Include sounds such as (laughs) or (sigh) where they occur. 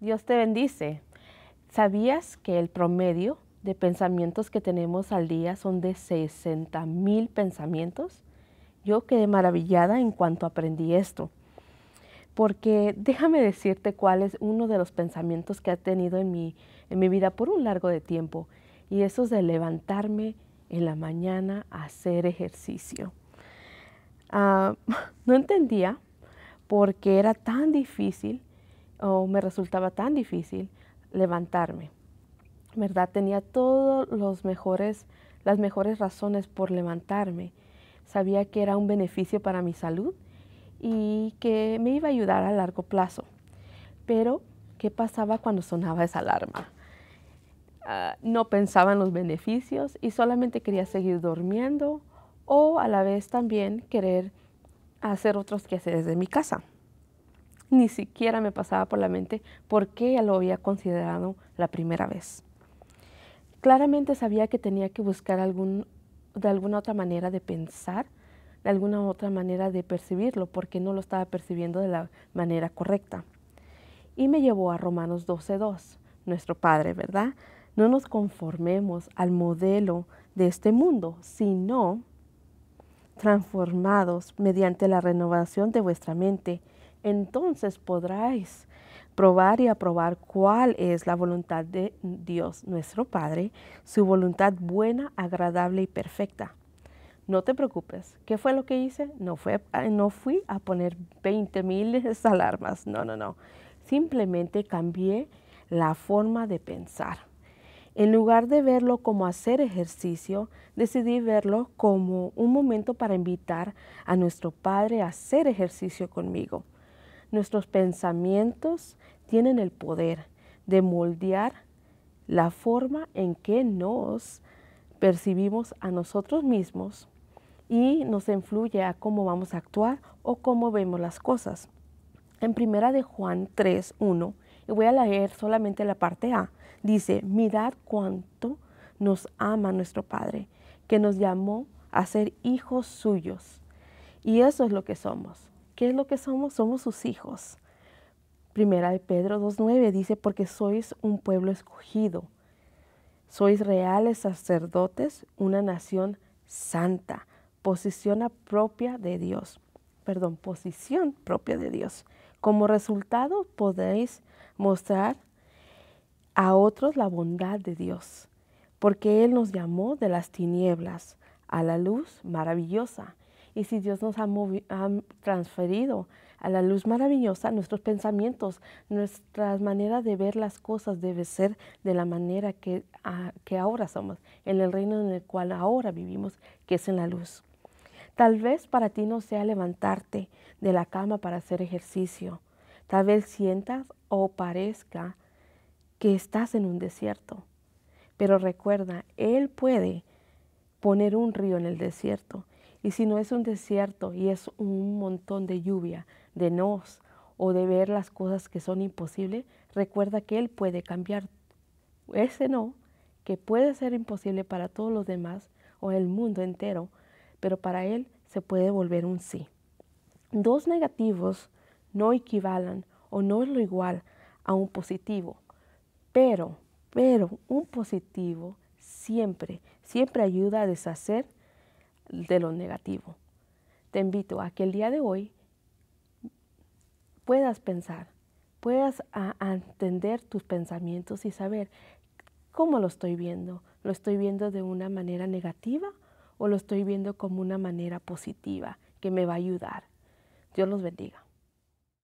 Dios te bendice. ¿Sabías que el promedio de pensamientos que tenemos al día son de 60 mil pensamientos? Yo quedé maravillada en cuanto aprendí esto, porque déjame decirte cuál es uno de los pensamientos que he tenido en mi, en mi vida por un largo de tiempo, y eso es de levantarme en la mañana a hacer ejercicio. Ah, (laughs) no entendía por qué era tan difícil o me resultaba tan difícil levantarme. ¿Verdad? Tenía todas los mejores las mejores razones por levantarme. Sabía que era un beneficio para mi salud y que me iba a ayudar a largo plazo. Pero, ¿qué pasaba cuando sonaba esa alarma? Ah, no pensaba en los beneficios y solamente quería seguir durmiendo o a la vez también querer hacer otros quehaceres de mi casa ni siquiera me pasaba por la mente por qué ya lo había considerado la primera vez. Claramente sabía que tenía que buscar algún, de alguna otra manera de pensar, de alguna otra manera de percibirlo, porque no lo estaba percibiendo de la manera correcta. Y me llevó a Romanos 12.2, nuestro Padre, ¿verdad? No nos conformemos al modelo de este mundo, sino transformados mediante la renovación de vuestra mente entonces podráis probar y aprobar cuál es la voluntad de Dios nuestro Padre, su voluntad buena, agradable y perfecta. No te preocupes, ¿qué fue lo que hice? No, ah, no fui a poner 20 mil (laughs) alarmas, no, no, no. Simplemente cambié la forma de pensar. En lugar de verlo como hacer ejercicio, decidí verlo como un momento para invitar a nuestro Padre a hacer ejercicio conmigo Nuestros pensamientos tienen el poder de moldear la forma en que nos percibimos a nosotros mismos y nos influye a cómo vamos a actuar o cómo vemos las cosas. En primera de Juan 3, 1, y voy a leer solamente la parte A, dice, mirad cuánto nos ama nuestro Padre, que nos llamó a ser hijos suyos. Y eso es lo que somos. ¿Qué es lo que somos? Somos sus hijos. Primera de Pedro 2.9 dice, porque sois un pueblo escogido, sois reales sacerdotes, una nación santa, posición propia de Dios, perdón, posición propia de Dios. Como resultado podéis mostrar a otros la bondad de Dios, porque Él nos llamó de las tinieblas a la luz maravillosa. Y si Dios nos ha, ha, transferido a la luz maravillosa, nuestros pensamientos, nuestra manera de ver las cosas debe ser de la manera que, ah, que ahora somos, en el reino en el cual ahora vivimos, que es en la luz. Tal vez para ti no sea levantarte de la cama para hacer ejercicio. Tal vez sientas o parezca que estás en un desierto. Pero recuerda, Él puede poner un río en el desierto. Y si no es un desierto y es un montón de lluvia, de nos o de ver las cosas que son imposibles, recuerda que Él puede cambiar ese no, que puede ser imposible para todos los demás o el mundo entero, pero para Él se puede volver un sí. Dos negativos no equivalen o no es lo igual a un positivo, pero, pero un positivo siempre, siempre ayuda a deshacer de lo negativo. Te invito a que el día de hoy puedas pensar, puedas entender tus pensamientos y saber cómo lo estoy viendo. ¿Lo estoy viendo de una manera negativa o lo estoy viendo como una manera positiva que me va a ayudar? Dios los bendiga.